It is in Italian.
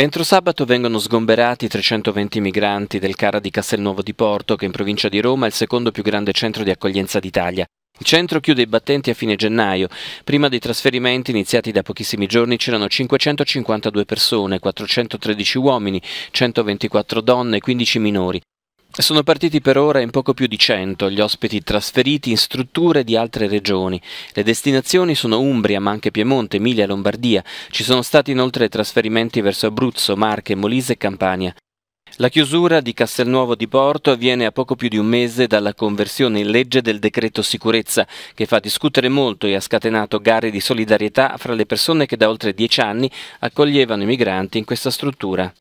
Entro sabato vengono sgomberati 320 migranti del CARA di Castelnuovo di Porto, che in provincia di Roma è il secondo più grande centro di accoglienza d'Italia. Il centro chiude i battenti a fine gennaio. Prima dei trasferimenti iniziati da pochissimi giorni c'erano 552 persone, 413 uomini, 124 donne e 15 minori. Sono partiti per ora in poco più di 100 gli ospiti trasferiti in strutture di altre regioni. Le destinazioni sono Umbria, ma anche Piemonte, Emilia, Lombardia. Ci sono stati inoltre trasferimenti verso Abruzzo, Marche, Molise e Campania. La chiusura di Castelnuovo di Porto avviene a poco più di un mese dalla conversione in legge del decreto sicurezza, che fa discutere molto e ha scatenato gare di solidarietà fra le persone che da oltre dieci anni accoglievano i migranti in questa struttura.